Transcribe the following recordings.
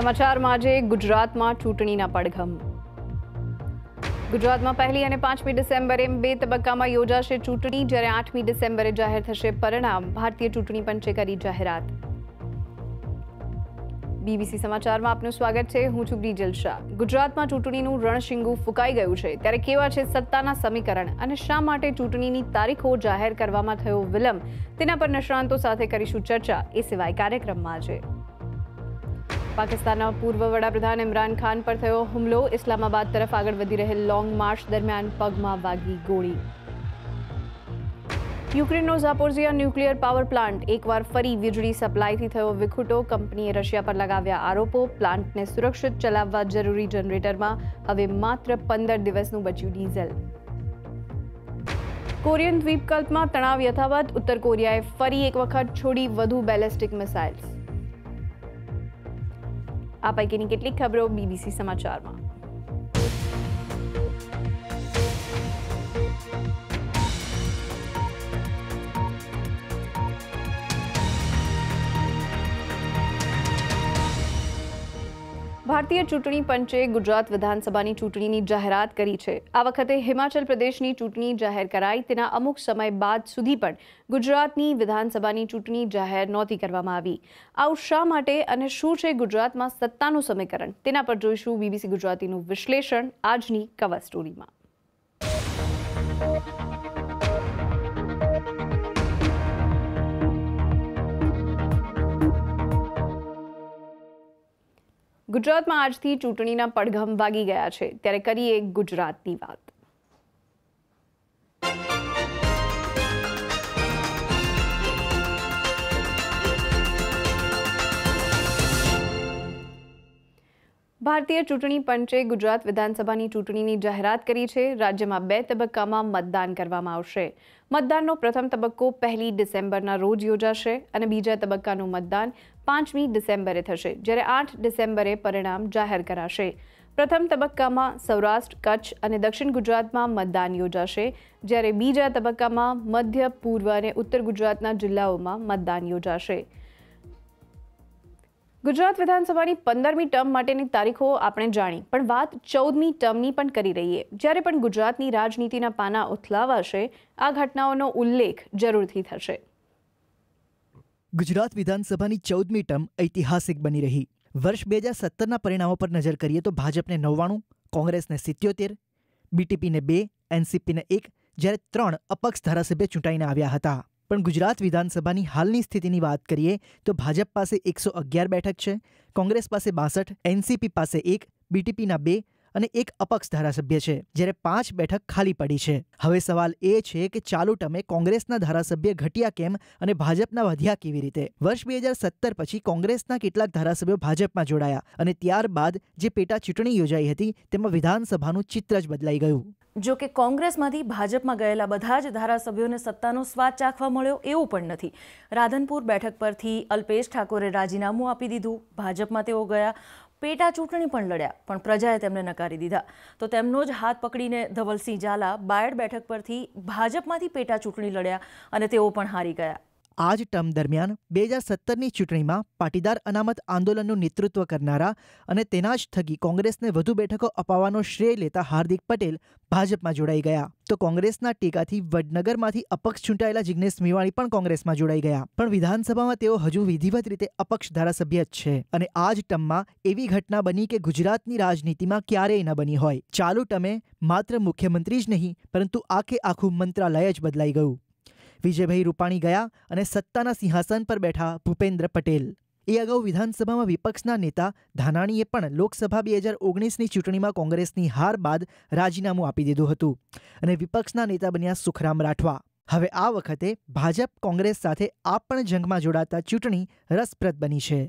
સમાચારમાં આજે ગુજરાતમાં ચૂંટણીના પડઘમ ગુજરાતમાં પહેલી અને પાંચમી ડિસેમ્બરે એમ બે તબક્કામાં યોજાશે ચૂંટણી જ્યારે આઠમી ડિસેમ્બરે જાહેર થશે પરિણામ ભારતીય ચૂંટણી પંચે કરી જાહેરાત બીબીસી સમાચારમાં આપનું સ્વાગત છે હું છું બ્રિજલ શાહ ગુજરાતમાં ચૂંટણીનું રણશીંગુ ફૂંકાઈ ગયું છે ત્યારે કેવા છે સત્તાના સમીકરણ અને શા માટે ચૂંટણીની તારીખો જાહેર કરવામાં થયો વિલંબ તેના પર નિષ્ણાંતો સાથે કરીશું ચર્ચા એ સિવાય કાર્યક્રમમાં આજે પાકિસ્તાનના પૂર્વ વડાપ્રધાન ઇમરાન ખાન પર થયો હુમલો ઇસ્લામાબાદ તરફ આગળ વધી રહેલ લોંગ માર્ચ દરમિયાન પગમાં વાગી ગોળી યુક્રેનનો ઝાપોર્ઝિયા ન્યુક્લિયર પાવર પ્લાન્ટ એકવાર ફરી વીજળી સપ્લાયથી થયો વિખુટો કંપનીએ રશિયા પર લગાવ્યા આરોપો પ્લાન્ટને સુરક્ષિત ચલાવવા જરૂરી જનરેટરમાં હવે માત્ર પંદર દિવસનું બચ્યું ડીઝલ કોરિયન દ્વીપકલ્પમાં તણાવ યથાવત ઉત્તર કોરિયાએ ફરી એક વખત છોડી વધુ બેલેસ્ટિક મિસાઇલ્સ આ પૈકીની કેટલીક ખબરો બીબીસી સમાચારમાં ભારતીય ચૂંટણી પંચે ગુજરાત વિધાનસભાની ચૂંટણીની જાહેરાત કરી છે આ વખતે હિમાચલ પ્રદેશની ચૂંટણી જાહેર કરાઈ તેના અમુક સમય બાદ સુધી પણ ગુજરાતની વિધાનસભાની ચૂંટણી જાહેર નહોતી કરવામાં આવી આવું શા માટે અને શું છે ગુજરાતમાં સત્તાનું સમીકરણ તેના પર જોઈશું બીબીસી ગુજરાતીનું વિશ્લેષણ આજની કવર સ્ટોરીમાં ગુજરાતમાં આજથી ચૂંટણીના પડઘમ વાગી ગયા છે ત્યારે કરીએ ગુજરાતની વાત ભારતીય ચૂંટણી પંચે ગુજરાત વિધાનસભાની ચૂંટણીની જાહેરાત કરી છે રાજ્યમાં બે તબક્કામાં મતદાન કરવામાં આવશે મતદાનનો પ્રથમ તબક્કો પહેલી ડિસેમ્બરના રોજ યોજાશે અને બીજા તબક્કાનું મતદાન પાંચમી ડિસેમ્બરે થશે જ્યારે આઠ ડિસેમ્બરે પરિણામ જાહેર કરાશે પ્રથમ તબક્કામાં સૌરાષ્ટ્ર કચ્છ અને દક્ષિણ ગુજરાતમાં મતદાન યોજાશે જ્યારે બીજા તબક્કામાં મધ્ય પૂર્વ અને ઉત્તર ગુજરાતના જિલ્લાઓમાં મતદાન યોજાશે ગુજરાત વિધાનસભાની પંદરમી ટર્મ માટેની તારીખો આપણે જાણી પણ વાત ચૌદમી ટર્મની પણ કરી રહીએ જ્યારે પણ ગુજરાતની રાજનીતિના પાના ઉથલાવાશે આ ઘટનાઓનો ઉલ્લેખ જરૂરથી થશે ગુજરાત વિધાનસભાની ચૌદમી ટર્મ ઐતિહાસિક બની રહી વર્ષ બે હજાર સત્તરના પરિણામો પર નજર કરીએ તો ભાજપને નવ્વાણું કોંગ્રેસને સિત્યોતેર બીટીપીને બે એનસીપીને એક જ્યારે ત્રણ અપક્ષ ધારાસભ્ય ચૂંટાઈને આવ્યા હતા પણ ગુજરાત વિધાનસભાની હાલની સ્થિતિની વાત કરીએ તો ભાજપ પાસે એકસો અગિયાર બેઠક છે કોંગ્રેસ પાસે બાસઠ એનસીપી પાસે એક બીટીપીના બે અને એક અપક્ષ ધારાસભ્ય છે જ્યારે પાંચ બેઠક ખાલી પડી છે હવે સવાલ એ છે કે ચાલુ ટમે કોંગ્રેસના ધારાસભ્ય ઘટિયા કેમ અને ભાજપના વધ્યા કેવી રીતે વર્ષ બે હજાર સત્તર પછી કોંગ્રેસના કેટલાક ધારાસભ્યો ભાજપમાં જોડાયા અને ત્યારબાદ જે પેટા ચૂંટણી યોજાઈ હતી તેમાં વિધાનસભાનું ચિત્ર જ બદલાઈ ગયું જો કે કોંગ્રેસમાંથી ભાજપમાં ગયેલા બધા જ ધારાસભ્યોને સત્તાનો સ્વાદ ચાખવા મળ્યો એવું પણ નથી રાધનપુર બેઠક પરથી અલ્પેશ ઠાકોરે રાજીનામું આપી દીધું ભાજપમાં તેઓ ગયા પેટા ચૂંટણી પણ લડ્યા પણ પ્રજાએ તેમને નકારી દીધા તો તેમનો જ હાથ પકડીને ધવલસિંહ ઝાલા બાયડ બેઠક પરથી ભાજપમાંથી પેટા ચૂંટણી લડ્યા અને તેઓ પણ હારી ગયા આ જ ટર્મ દરમિયાન બે હજાર સત્તરની ચૂંટણીમાં પાટીદાર અનામત આંદોલનનું નેતૃત્વ કરનારા અને તેના જ થકી કોંગ્રેસને વધુ બેઠકો અપાવવાનો શ્રેય લેતા હાર્દિક પટેલ ભાજપમાં જોડાઈ ગયા તો કોંગ્રેસના ટેકાથી વડનગરમાંથી અપક્ષ ચૂંટાયેલા જિગ્નેશ મેવાણી પણ કોંગ્રેસમાં જોડાઈ ગયા પણ વિધાનસભામાં તેઓ હજુ વિધિવત રીતે અપક્ષ ધારાસભ્ય જ છે અને આ જ ટર્મમાં એવી ઘટના બની કે ગુજરાતની રાજનીતિમાં ક્યારેય ન બની હોય ચાલુ ટમે માત્ર મુખ્યમંત્રી જ નહીં પરંતુ આખે આખું મંત્રાલય જ બદલાઈ ગયું વિજયભાઈ રૂપાણી ગયા અને સત્તાના સિંહાસન પર બેઠા ભૂપેન્દ્ર પટેલ એ અગાઉ વિધાનસભામાં વિપક્ષના નેતા ધાનાણીએ પણ લોકસભા બે હજાર ઓગણીસની ચૂંટણીમાં કોંગ્રેસની હાર બાદ રાજીનામું આપી દીધું હતું અને વિપક્ષના નેતા બન્યા સુખરામ રાઠવા હવે આ વખતે ભાજપ કોંગ્રેસ સાથે આ પણ જંગમાં જોડાતા ચૂંટણી રસપ્રદ બની છે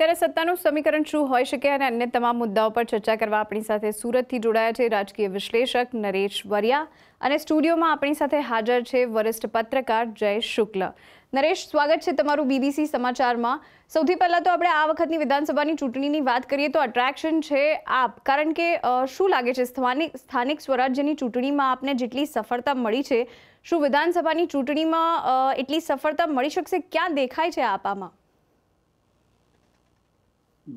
ત્યારે સત્તાનું સમીકરણ શું હોઈ શકે અને અન્ય તમામ મુદ્દાઓ પર ચર્ચા કરવા આપણી સાથે સુરતથી જોડાયા છે રાજકીય વિશ્લેષક નરેશ વરિયા અને સ્ટુડિયોમાં આપણી સાથે હાજર છે વરિષ્ઠ પત્રકાર જય શુક્લ નરેશ સ્વાગત છે તમારું બીબીસી સમાચારમાં સૌથી પહેલાં તો આપણે આ વખતની વિધાનસભાની ચૂંટણીની વાત કરીએ તો અટ્રેક્શન છે આપ કારણ કે શું લાગે છે સ્થાનિક સ્થાનિક સ્વરાજ્યની ચૂંટણીમાં આપને જેટલી સફળતા મળી છે શું વિધાનસભાની ચૂંટણીમાં એટલી સફળતા મળી શકશે ક્યાં દેખાય છે આપ આમાં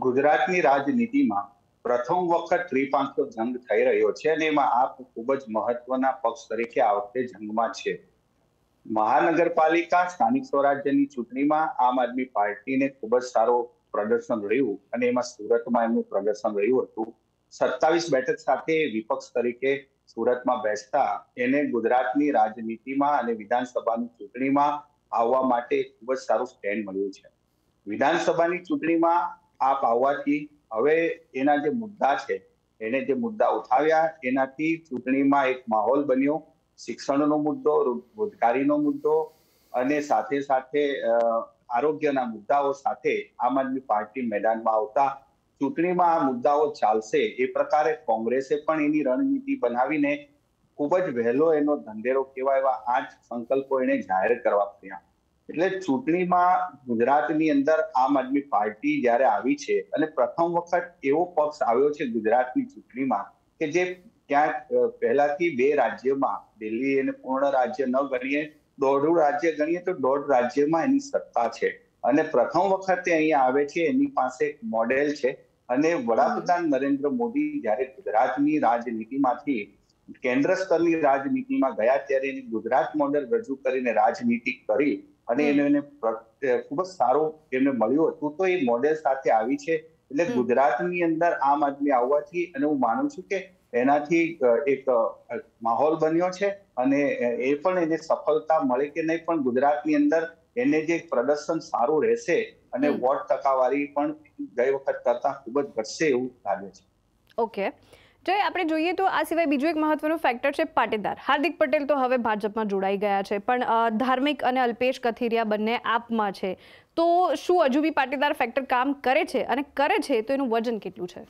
ગુજરાતની રાજનીતિમાં પ્રથમ વખત ત્રિપાંખો જંગ થઈ રહ્યો છે અને એમાં આપ ખૂબ જ મહત્વના પક્ષ તરીકે આ વખતે જંગમાં છે મહાનગરપાલિકા સ્થાનિક સ્વરાજ્યની ચૂંટણીમાં આમ આદમી પાર્ટીને ખૂબ જ સારો પ્રદર્શન રહ્યું અને એમાં સુરતમાં એમનું પ્રદર્શન રહ્યું હતું સત્તાવીસ બેઠક સાથે વિપક્ષ તરીકે સુરતમાં બેસતા એને ગુજરાતની રાજનીતિમાં અને વિધાનસભાની ચૂંટણીમાં આવવા માટે ખૂબ જ સારું સ્ટેન્ડ મળ્યું છે વિધાનસભાની ચૂંટણીમાં આપ આવવાથી હવે એના જે મુદ્દા છે એને જે મુદ્દા ઉઠાવ્યા એનાથી ચૂંટણીમાં એક માહોલ બન્યો શિક્ષણનો મુદ્દો રોજગારીનો મુદ્દો અને સાથે સાથે આરોગ્યના મુદ્દાઓ સાથે આમ આદમી પાર્ટી મેદાનમાં આવતા ચૂંટણીમાં આ મુદ્દાઓ ચાલશે એ પ્રકારે કોંગ્રેસે પણ એની રણનીતિ બનાવીને ખૂબ જ વહેલો એનો ધંધેરો કહેવાય એવા આઠ સંકલ્પો એને જાહેર કરવા પડ્યા એટલે ચૂંટણીમાં ગુજરાતની અંદર આમ આદમી પાર્ટી જ્યારે આવી છે અને પ્રથમ વખત એવો પક્ષ આવ્યો છે ગુજરાતની ચૂંટણીમાં કે જે ક્યાંક પહેલાથી બે રાજ્યમાં દિલ્હી અને પૂર્ણ રાજ્ય ન ગણીએ દોઢું રાજ્ય ગણીએ તો દોઢ રાજ્યમાં એની સત્તા છે અને પ્રથમ વખત તે અહીંયા આવે છે એની પાસે એક મોડેલ છે અને વડાપ્રધાન નરેન્દ્ર મોદી જ્યારે ગુજરાતની રાજનીતિમાંથી કેન્દ્ર સ્તરની રાજનીતિમાં ગયા ત્યારે એની ગુજરાત મોડેલ રજૂ કરીને રાજનીતિ કરી અને એને એને ખૂબ જ સારો એમને મળ્યું હતું તો એ મોડેલ સાથે આવી છે એટલે ગુજરાતની અંદર આમ આદમી આવવાથી અને હું માનું છું કે એનાથી એક માહોલ બન્યો છે અને એ પણ એને સફળતા મળે કે નહીં પણ ગુજરાતની અંદર એને જે પ્રદર્શન સારું રહેશે અને વોટ ટકાવારી પણ ગઈ વખત કરતા ખૂબ જ ઘટશે એવું લાગે છે ઓકે જે આપણે જોઈએ તો આ સિવાય બીજું એક મહત્વનું ફેક્ટર છે પાટીદાર હાર્દિક પટેલ તો હવે ભાજપમાં જોડાઈ ગયા છે પણ ધાર્મિક અને અલ્પેશ કથિરિયા બંને આપમાં છે તો શું હજુ બી પાટીદાર ફેક્ટર કામ કરે છે અને કરે છે તો એનું વજન કેટલું છે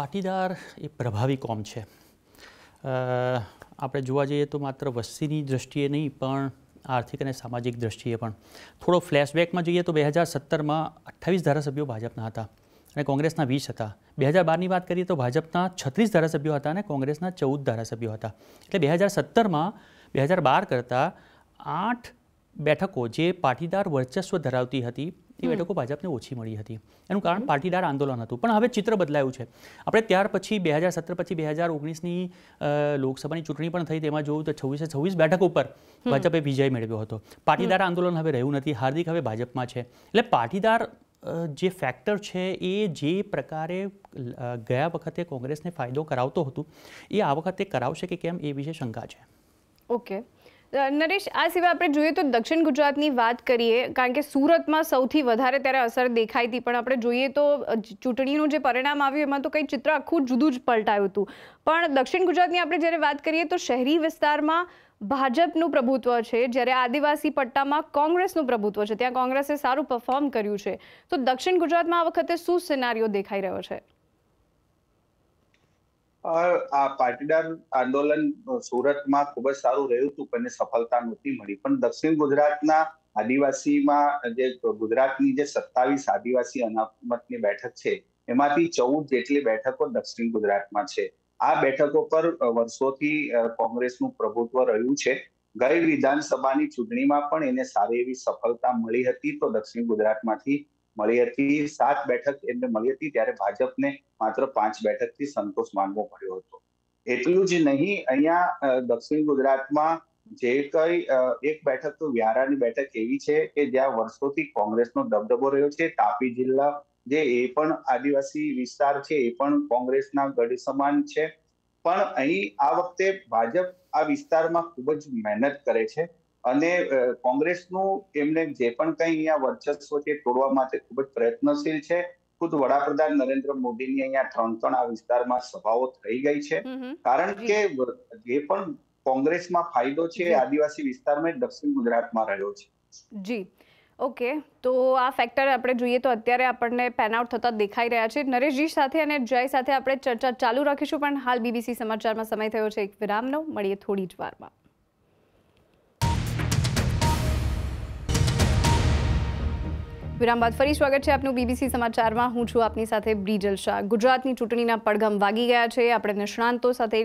પાટીદાર એ પ્રભાવી કોમ છે આપણે જોવા જઈએ તો માત્ર વસ્તીની દ્રષ્ટિએ નહીં પણ આર્થિક અને સામાજિક દ્રષ્ટિએ પણ થોડો ફ્લેશબેકમાં જોઈએ તો બે હજાર સત્તરમાં અઠ્ઠાવીસ ધારાસભ્યો ભાજપના હતા અને કોંગ્રેસના વીસ હતા બે હજાર બારની વાત કરીએ તો ભાજપના છત્રીસ ધારાસભ્યો હતા અને કોંગ્રેસના ચૌદ ધારાસભ્યો હતા એટલે બે હજાર સત્તરમાં બે હજાર બાર કરતાં આઠ બેઠકો જે પાટીદાર વર્ચસ્વ ધરાવતી હતી એ બેઠકો ભાજપને ઓછી મળી હતી એનું કારણ પાટીદાર આંદોલન હતું પણ હવે ચિત્ર બદલાયું છે આપણે ત્યાર પછી બે હજાર સત્તર પછી બે હજાર ઓગણીસની લોકસભાની ચૂંટણી પણ થઈ તેમાં જોયું તો છવ્વીસે છવ્વીસ બેઠક ઉપર ભાજપે વિજય મેળવ્યો હતો પાટીદાર આંદોલન હવે રહ્યું નથી હાર્દિક હવે ભાજપમાં છે એટલે પાટીદાર જે ફેક્ટર છે એ જે પ્રકારે ગયા વખતે કોંગ્રેસને ફાયદો કરાવતો હતો એ આ વખતે કરાવશે કે કેમ એ વિશે શંકા છે ઓકે નરેશ આ સિવાય આપણે જોઈએ તો દક્ષિણ ગુજરાતની વાત કરીએ કારણ કે સુરતમાં સૌથી વધારે ત્યારે અસર દેખાઈ હતી પણ આપણે જોઈએ તો ચૂંટણીનું જે પરિણામ આવ્યું એમાં તો કંઈ ચિત્ર આખું જુદું જ પલટાયું હતું પણ દક્ષિણ ગુજરાતની આપણે જ્યારે વાત કરીએ તો શહેરી વિસ્તારમાં ભાજપનું પ્રભુત્વ છે જ્યારે આદિવાસી પટ્ટામાં કોંગ્રેસનું પ્રભુત્વ છે ત્યાં કોંગ્રેસે સારું પરફોર્મ કર્યું છે તો દક્ષિણ ગુજરાતમાં આ વખતે શું સિનારીઓ દેખાઈ રહ્યો છે આ પાટીદાર આંદોલન સુરતમાં ખૂબ જ સારું રહ્યું હતું પણ સફળતા નહોતી મળી પણ દક્ષિણ ગુજરાતના આદિવાસીમાં જે ગુજરાતની જે સત્તાવીસ આદિવાસી અનામતની બેઠક છે એમાંથી ચૌદ જેટલી બેઠકો દક્ષિણ ગુજરાતમાં છે આ બેઠકો પર વર્ષોથી કોંગ્રેસનું પ્રભુત્વ રહ્યું છે ગઈ વિધાનસભાની ચૂંટણીમાં પણ એને સારી એવી સફળતા મળી હતી તો દક્ષિણ ગુજરાતમાંથી મળી હતી સાત બેઠક એમને મળી હતી ત્યારે ભાજપને માત્ર પાંચ બેઠકથી સંતોષ માનવો પડ્યો હતો એટલું જ નહીં અહીંયા દક્ષિણ ગુજરાતમાં જે કઈ એક બેઠક તો વ્યારાની બેઠક એવી છે કે જ્યાં વર્ષોથી કોંગ્રેસનો દબદબો રહ્યો છે તાપી જિલ્લા જે એ પણ આદિવાસી વિસ્તાર છે એ પણ કોંગ્રેસના ગઢ સમાન છે પણ અહીં આ વખતે ભાજપ આ વિસ્તારમાં ખૂબ જ મહેનત કરે છે અને કોંગ્રેસનું એમને જે પણ કંઈ અહીંયા વર્ચસ્વ છે તોડવા માટે ખૂબ જ પ્રયત્નશીલ છે ખુદ વડાપ્રધાન નરેન્દ્ર મોદીની અહીંયા ત્રણ ત્રણ આ વિસ્તારમાં સભાઓ થઈ ગઈ છે કારણ કે જે પણ કોંગ્રેસમાં ફાયદો છે આદિવાસી વિસ્તારમાં દક્ષિણ ગુજરાતમાં રહ્યો છે જી ઓકે તો આ ફેક્ટર આપણે જોઈએ તો અત્યારે આપણને પેનઆઉટ આઉટ થતા દેખાઈ રહ્યા છે નરેશજી સાથે અને જય સાથે આપણે ચર્ચા ચાલુ રાખીશું પણ હાલ બીબીસી સમાચારમાં સમય થયો છે એક વિરામનો મળીએ થોડી જ વારમાં વિરામ બાદ ફરી સ્વાગત છે આપનું બીબીસી સમાચારમાં હું છું આપની સાથે બ્રિજલ શાહ ગુજરાતની ચૂંટણીના પડઘમ વાગી ગયા છે આપણે નિષ્ણાંતો સાથે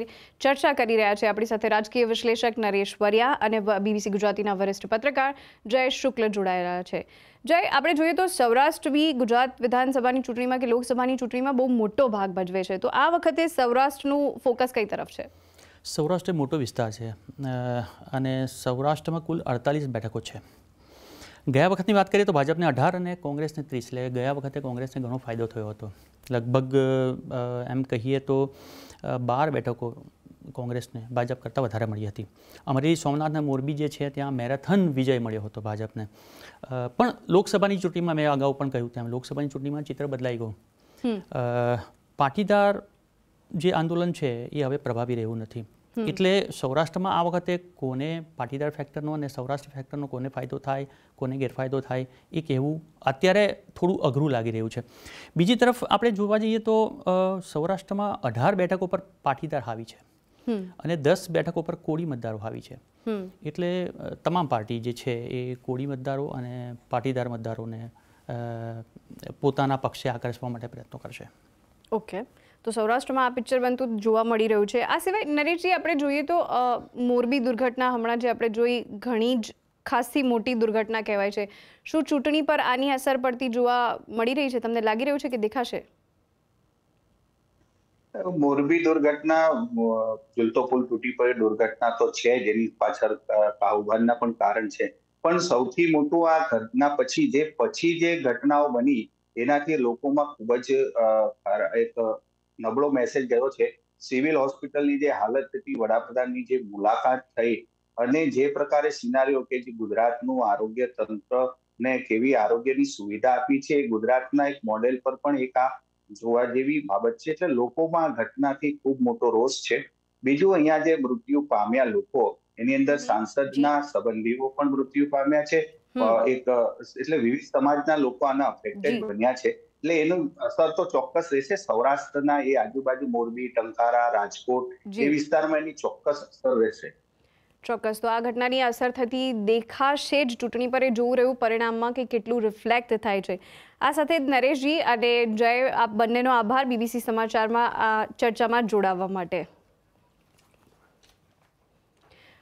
ચર્ચા કરી રહ્યા છે આપણી સાથે રાજકીય વિશ્લેષક નરેશ વરિયા અને બીબીસી ગુજરાતીના વરિષ્ઠ પત્રકાર જય શુક્લ જોડાયેલા છે જય આપણે જોઈએ તો સૌરાષ્ટ્ર બી ગુજરાત વિધાનસભાની ચૂંટણીમાં કે લોકસભાની ચૂંટણીમાં બહુ મોટો ભાગ ભજવે છે તો આ વખતે સૌરાષ્ટ્રનું ફોકસ કઈ તરફ છે સૌરાષ્ટ્ર મોટો વિસ્તાર છે અને સૌરાષ્ટ્રમાં કુલ અડતાલીસ બેઠકો છે ગયા વખતની વાત કરીએ તો ભાજપને અઢાર અને કોંગ્રેસને ત્રીસ એટલે ગયા વખતે કોંગ્રેસને ઘણો ફાયદો થયો હતો લગભગ એમ કહીએ તો બાર બેઠકો કોંગ્રેસને ભાજપ કરતાં વધારે મળી હતી અમરેલી સોમનાથના મોરબી જે છે ત્યાં મેરેથન વિજય મળ્યો હતો ભાજપને પણ લોકસભાની ચૂંટણીમાં મેં અગાઉ પણ કહ્યું તેમ લોકસભાની ચૂંટણીમાં ચિત્ર બદલાઈ ગયું પાટીદાર જે આંદોલન છે એ હવે પ્રભાવી રહ્યું નથી એટલે સૌરાષ્ટ્રમાં આ વખતે કોને પાટીદાર ફેક્ટરનો અને સૌરાષ્ટ્ર ફેક્ટરનો કોને ફાયદો થાય કોને ગેરફાયદો થાય એ કહેવું અત્યારે થોડું અઘરું લાગી રહ્યું છે બીજી તરફ આપણે જોવા જઈએ તો સૌરાષ્ટ્રમાં અઢાર બેઠકો પર પાટીદાર હાવી છે અને દસ બેઠકો પર કોળી મતદારો હાવી છે એટલે તમામ પાર્ટી જે છે એ કોળી મતદારો અને પાટીદાર મતદારોને પોતાના પક્ષે આકર્ષવા માટે પ્રયત્નો કરશે ઓકે તો સૌરાષ્ટ્રમાં આ પિક્ચર બનતું જોવા મળી રહ્યું છે આ સિવાય નરેશજી આપણે જોઈએ તો મોરબી દુર્ઘટના હમણાં જે આપણે જોઈ ઘણી જ ખાસી મોટી દુર્ઘટના કહેવાય છે શું ચૂંટણી પર આની અસર પડતી જોવા મળી રહી છે તમને લાગી રહ્યું છે કે દેખાશે મોરબી દુર્ઘટના જુલતો પુલ તૂટી પડે દુર્ઘટના તો છે જેની પાછળ કૌભાંડના પણ કારણ છે પણ સૌથી મોટું આ ઘટના પછી જે પછી જે ઘટનાઓ બની એનાથી લોકોમાં ખૂબ જ એક નબળો મેસેજ ગયો છે સિવિલ હોસ્પિટલની જે હાલત હતી વડાપ્રધાનની જે મુલાકાત થઈ અને જે પ્રકારે સિનારીઓ કે જે ગુજરાતનું આરોગ્ય તંત્ર ને કેવી આરોગ્યની સુવિધા આપી છે ગુજરાતના એક મોડેલ પર પણ એક આ જોવા જેવી બાબત છે એટલે લોકોમાં ઘટનાથી ખૂબ મોટો રોષ છે બીજું અહીંયા જે મૃત્યુ પામ્યા લોકો એની અંદર સાંસદના સંબંધીઓ પણ મૃત્યુ પામ્યા છે એક એટલે વિવિધ સમાજના લોકો આના અફેક્ટેડ બન્યા છે એટલે એનું અસર તો ચોક્કસ રહેશે સૌરાષ્ટ્રના એ આજુબાજુ મોરબી ટંકારા રાજકોટ એ વિસ્તારમાં એની ચોક્કસ અસર રહેશે ચોક્કસ તો આ ઘટનાની અસર થતી દેખાશે જ ચૂંટણી પર એ જોવું રહ્યું પરિણામમાં કે કેટલું રિફ્લેક્ટ થાય છે આ સાથે નરેશજી અને જય આપ બંનેનો આભાર બીબીસી સમાચારમાં આ ચર્ચામાં જોડાવવા માટે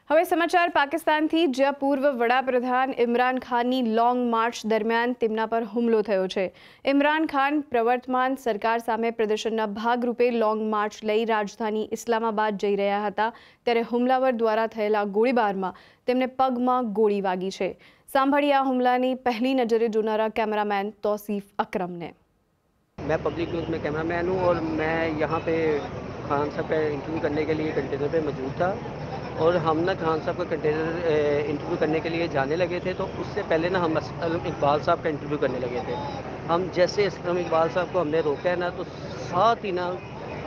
હવે સમાચાર પાકિસ્તાનથી જ્યાં પૂર્વ વડાપ્રધાન ઇમરાન ખાનની લોંગ માર્ચ દરમિયાન તેમના પર હુમલો થયો છે ઇમરાન ખાન પ્રવર્તમાન સરકાર સામે પ્રદર્શનના ભાગરૂપે લોંગ માર્ચ લઈ રાજધાની ઇસ્લામાબાદ જઈ રહ્યા હતા ત્યારે હુમલાવર દ્વારા થયેલા ગોળીબારમાં તેમને પગમાં ગોળી વાગી છે સાંભળી આ હુમલાની પહેલી નજરે જોનારા કેમેરામેન તોસીફ અકરમને મેં पब्लिक न्यूज़ में कैमरामैन हूँ और मैं यहाँ पे खान साहब का इंटरव्यू करने के लिए कंटेनर और हम ना खान साहब का कंटेनर इंटरव्यू करने के लिए जाने लगे थे तो उससे पहले ना हम असलम इकबाल साहब का इंटरव्यू करने लगे थे हम जैसे असलम इकबाल साहब को हमने रोका है ना तो साथ ही ना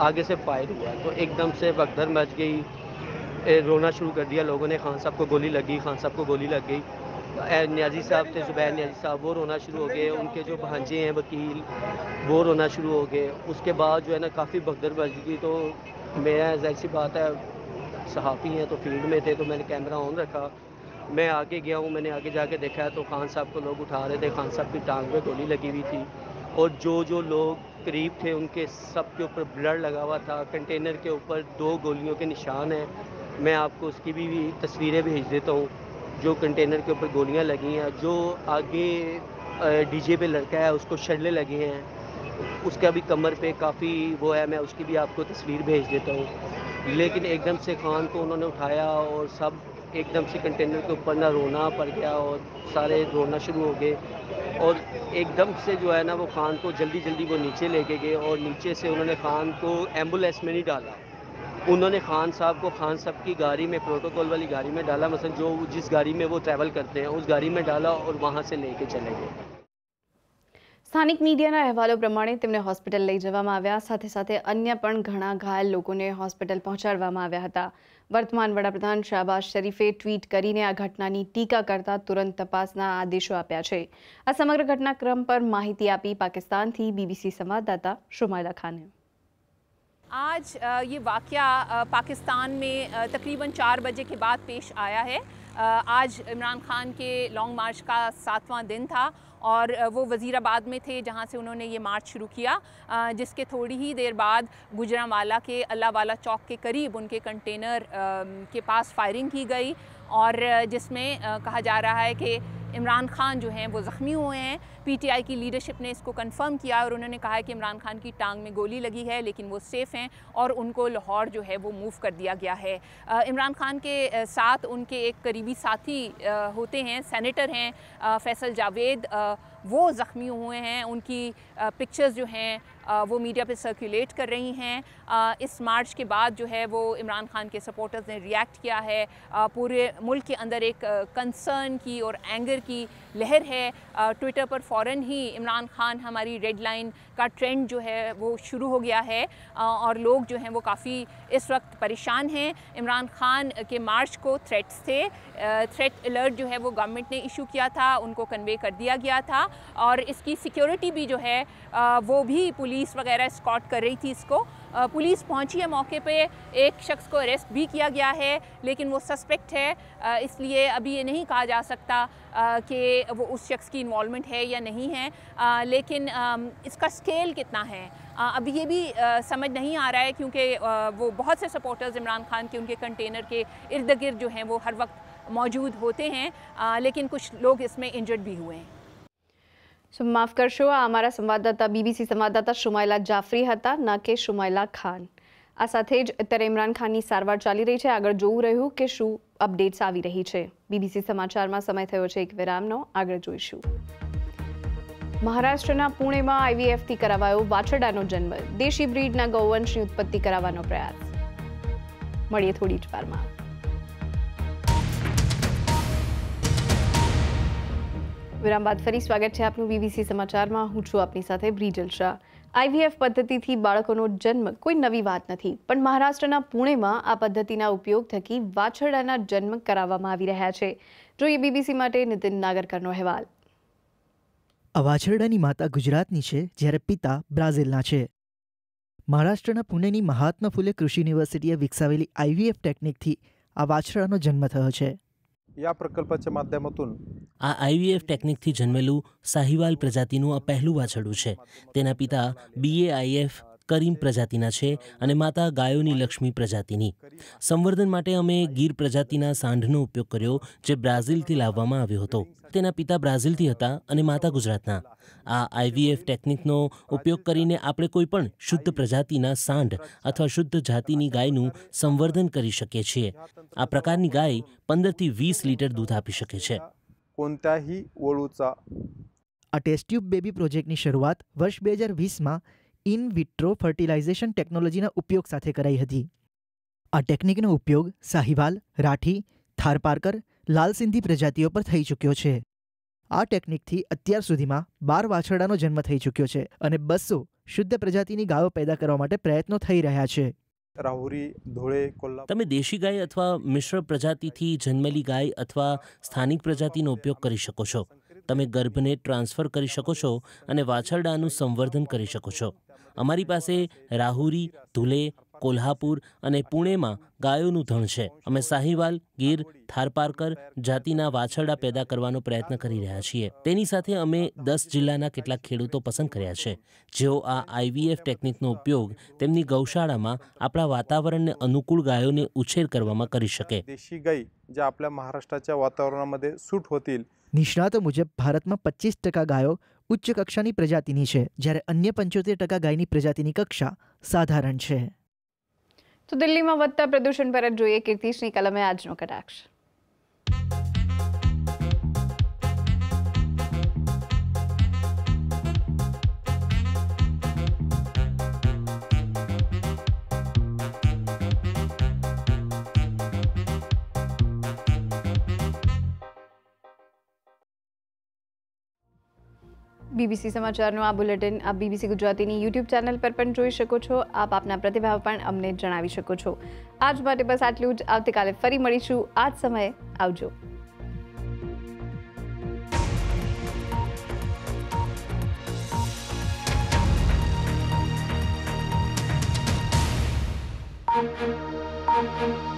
आगे से फायर हुआ तो एकदम से बगदर मच गई रोना शुरू कर दिया लोगों ने खान साहब को गोली लगी खान साहब को गोली लग गई न्याजी साहब थे जुबैर न्याजी साहब वो रोना शुरू हो गए उनके जो भांजे हैं वकील वो रोना शुरू हो गए उसके बाद जो है ना काफ़ी बगदर बच गई तो मेरा जैसी बात है सहाफ़ी हैं तो फील्ड में थे तो मैंने कैमरा ऑन रखा मैं आगे गया हूँ मैंने आगे जाके देखा तो खान साहब को लोग उठा रहे थे खान साहब की टांग में गोली लगी हुई थी और जो जो लोग करीब थे उनके सब के ऊपर ब्लड लगा हुआ था कंटेनर के ऊपर दो गोलियों के निशान हैं मैं आपको उसकी भी, भी तस्वीरें भेज देता हूँ जो कंटेनर के ऊपर गोलियाँ लगी हैं जो आगे डीजे पे लड़का है उसको शडले लगे हैं उसका भी कमर पे काफ़ी वो है मैं उसकी भी आपको तस्वीर भेज देता हूँ लेकिन एकदम से खान को उन्होंने उठाया और सब एकदम से कंटेनर के ऊपर ना रोना पड़ गया और सारे रोना शुरू हो गए और एकदम से जो है ना वो खान को जल्दी जल्दी वो नीचे लेके गए और नीचे से उन्होंने खान को एम्बुलेंस में नहीं डाला उन्होंने खान साहब को खान साहब की गाड़ी में प्रोटोकॉल वाली गाड़ी में डाला मसलन जो जिस गाड़ी में वो ट्रैवल करते हैं उस गाड़ी में डाला और वहाँ से लेके चले गए સ્થાનિક મીડિયાના અહેવાલો પ્રમાણે તેમને હોસ્પિટલ લઈ જવામાં આવ્યા સાથે સાથે અન્ય પણ ઘણા ઘાયલ લોકોને હોસ્પિટલ પહોંચાડવામાં આવ્યા હતા વર્તમાન વડાપ્રધાન શાબાશ શરીફે ટ્વીટ કરીને આ ઘટનાની ટીકા કરતા તુરંત તપાસના આદેશો આપ્યા છે આ સમગ્ર ઘટનાક્રમ પર માહિતી આપી પાકિસ્તાનથી બીબીસી संवाददाता શુમૈલા ખાને આજ યે વાક્ય પાકિસ્તાન મે तकरीबन 4 બજે કે બાદ پیش આયા હૈ આજ इमरान खान કે લોંગ માર્ચ કા સાતવા દિન થા और वो वज़ीराबाद में थे जहाँ से उन्होंने ये मार्च शुरू किया जिसके थोड़ी ही देर बाद गुजरावाला के अल्लाह वाला चौक के करीब उनके कंटेनर के पास फायरिंग की गई और जिसमें कहा जा रहा है कि इमरान खान जो हैं वो ज़ख्मी हुए हैं पीटीआई की लीडरशिप ने इसको कंफर्म किया और उन्होंने कहा कि इमरान खान की टांग में गोली लगी है लेकिन वो सेफ़ हैं और उनको लाहौर जो है वो मूव कर दिया गया है इमरान खान के साथ उनके एक करीबी साथी होते हैं सैनिटर हैं फैसल जावेद वो ज़ख्मी हुए हैं उनकी पिक्चर्स जो हैं वो मीडिया पे सर्कुलेट कर रही हैं इस मार्च के बाद जो है वो इमरान खान के सपोर्टर्स ने रिएक्ट किया है पूरे मुल्क के अंदर एक कंसर्न की और एंगर की लहर है ट्विटर पर फ़ौर ही इमरान खान हमारी रेड लाइन का ट्रेंड जो है वो शुरू हो गया है और लोग जो हैं वो काफ़ी इस वक्त परेशान हैं इमरान खान के मार्च को थ्रेट्स थे थ्रेट अलर्ट जो है वो गवर्नमेंट ने इशू किया था उनको कन्वे कर दिया गया था और इसकी सिक्योरिटी भी जो है वो भी पुलिस वगैरह स्कॉट कर रही थी इसको पुलिस पहुंची है मौके पे एक शख्स को अरेस्ट भी किया गया है लेकिन वो सस्पेक्ट है इसलिए अभी ये नहीं कहा जा सकता कि वो उस शख्स की इन्वॉलमेंट है या नहीं है लेकिन इसका स्केल कितना है अभी ये भी समझ नहीं आ रहा है क्योंकि वो बहुत से सपोर्टर्स इमरान खान के उनके कंटेनर के इर्द गिर्द जो हैं वो हर वक्त मौजूद होते हैं लेकिन कुछ लोग इसमें इंजर्ड भी हुए हैं સો માફ કરશો આ અમારા સંવાદદાતા બીબીસી સંવાદદાતા શુમાઇલા જાફરી હતા ના કે શુમાઇલા ખાન આ સાથે જ અત્યારે ઇમરાન ખાનની સારવાર ચાલી રહી છે આગળ જોવું રહ્યું કે શું અપડેટ્સ આવી રહી છે બીબીસી સમાચારમાં સમય થયો છે એક વિરામનો આગળ જોઈશું મહારાષ્ટ્રના પુણેમાં આઈવીએફથી કરાવાયો વાછરડાનો જન્મ દેશી બ્રીડના ગૌવંશની ઉત્પત્તિ કરાવવાનો પ્રયાસ મળીએ થોડી જ વારમાં વિરામ બાદ ફરી સ્વાગત છે આપનું બીબીસી સમાચારમાં હું છું આપની સાથે બ્રિજલ શાહ આઈવીએફ પદ્ધતિથી બાળકોનો જન્મ કોઈ નવી વાત નથી પણ મહારાષ્ટ્રના પુણેમાં આ પદ્ધતિના ઉપયોગ થકી વાછરડાના જન્મ કરાવવામાં આવી રહ્યા છે જોઈએ બીબીસી માટે નિતિન નાગરકરનો અહેવાલ આ વાછરડાની માતા ગુજરાતની છે જ્યારે પિતા બ્રાઝિલના છે મહારાષ્ટ્રના પુણેની મહાત્મા ફુલે કૃષિ યુનિવર્સિટીએ વિકસાવેલી આઈવીએફ ટેકનિકથી આ વાછરડાનો જન્મ થયો છે યા પ્રકલ્પच्या માધ્યમાतूન આ આઈવીએફ ટેકનિકથી જન્મેલું સાહિવાલ પ્રજાતિનું આ પહેલું વાછડું છે તેના પિતા બીએઆઈએફ કરીમ પ્રજાતિના છે અને માતા ગાયોની લક્ષ્મી પ્રજાતિની સંવર્ધન માટે અમે ગીર પ્રજાતિના સાંઢનો ઉપયોગ કર્યો જે બ્રાઝિલથી લાવવામાં આવ્યો હતો તેના પિતા બ્રાઝિલથી હતા અને માતા ગુજરાતના આ આઈવીએફ ટેકનિકનો ઉપયોગ કરીને આપણે કોઈપણ શુદ્ધ પ્રજાતિના સાંઢ અથવા શુદ્ધ જાતિની ગાયનું સંવર્ધન કરી શકીએ છીએ આ પ્રકારની ગાય પંદરથી વીસ લીટર દૂધ આપી શકે છે કોણતાહી ઓળુચા આ ટેસ્ટ્યુબ બેબી પ્રોજેક્ટની શરૂઆત વર્ષ બે હજાર વીસમાં ઇન વિટ્રો ફર્ટિલાઇઝેશન ટેકનોલોજીના ઉપયોગ સાથે કરાઈ હતી આ ટેકનિકનો ઉપયોગ સાહિવાલ રાઠી થારપારકર લાલ સિંધી પ્રજાતિઓ પર થઈ ચૂક્યો છે આ ટેકનિકથી અત્યાર સુધીમાં બાર વાછરડાનો જન્મ થઈ ચૂક્યો છે અને બસો શુદ્ધ પ્રજાતિની ગાયો પેદા કરવા માટે પ્રયત્નો થઈ રહ્યા છે રાહુરી ધોળે તમે દેશી ગાય અથવા મિશ્ર પ્રજાતિથી જન્મેલી ગાય અથવા સ્થાનિક પ્રજાતિનો ઉપયોગ કરી શકો છો તમે ગર્ભને ટ્રાન્સફર કરી શકો છો અને વાછરડાનું સંવર્ધન કરી શકો છો અમારી પાસે રાહુરી ધુલે કોલ્હાપુર અને પુણેમાં ગાયોનું ધણ છે અમે સાહીવાલ ગીર થારપારકર જાતિના વાછરડા પેદા કરવાનો પ્રયત્ન કરી રહ્યા છીએ તેની સાથે અમે દસ જિલ્લાના કેટલાક ખેડૂતો પસંદ કર્યા છે જેઓ આ આઈવીએફ ટેકનિકનો ઉપયોગ તેમની ગૌશાળામાં આપણા વાતાવરણને અનુકૂળ ગાયોને ઉછેર કરવામાં કરી શકે દેશી ગાય જે आपल्या महाराष्ट्राच्या वातावरणामध्ये सूट होतील નિષ્ણાતો મુજબ ભારતમાં પચીસ ટકા ગાયો ઉચ્ચ કક્ષાની પ્રજાતિની છે જ્યારે અન્ય પંચોતેર ટકા ગાયની પ્રજાતિની કક્ષા સાધારણ છે તો દિલ્હીમાં વધતા પ્રદૂષણ પર જ જોઈએ કીર્તિશની કલમે આજનો કટાક્ષ બીબીસી સમાચારનું આ બુલેટિન આ બીબીસી ગુજરાતીની યુટ્યુબ ચેનલ પર પણ જોઈ શકો છો આપ આપના પ્રતિભાવ પણ અમને જણાવી શકો છો આજ માટે બસ આટલું જ આવતીકાલે ફરી મળીશું આ જ સમયે આવજો thank you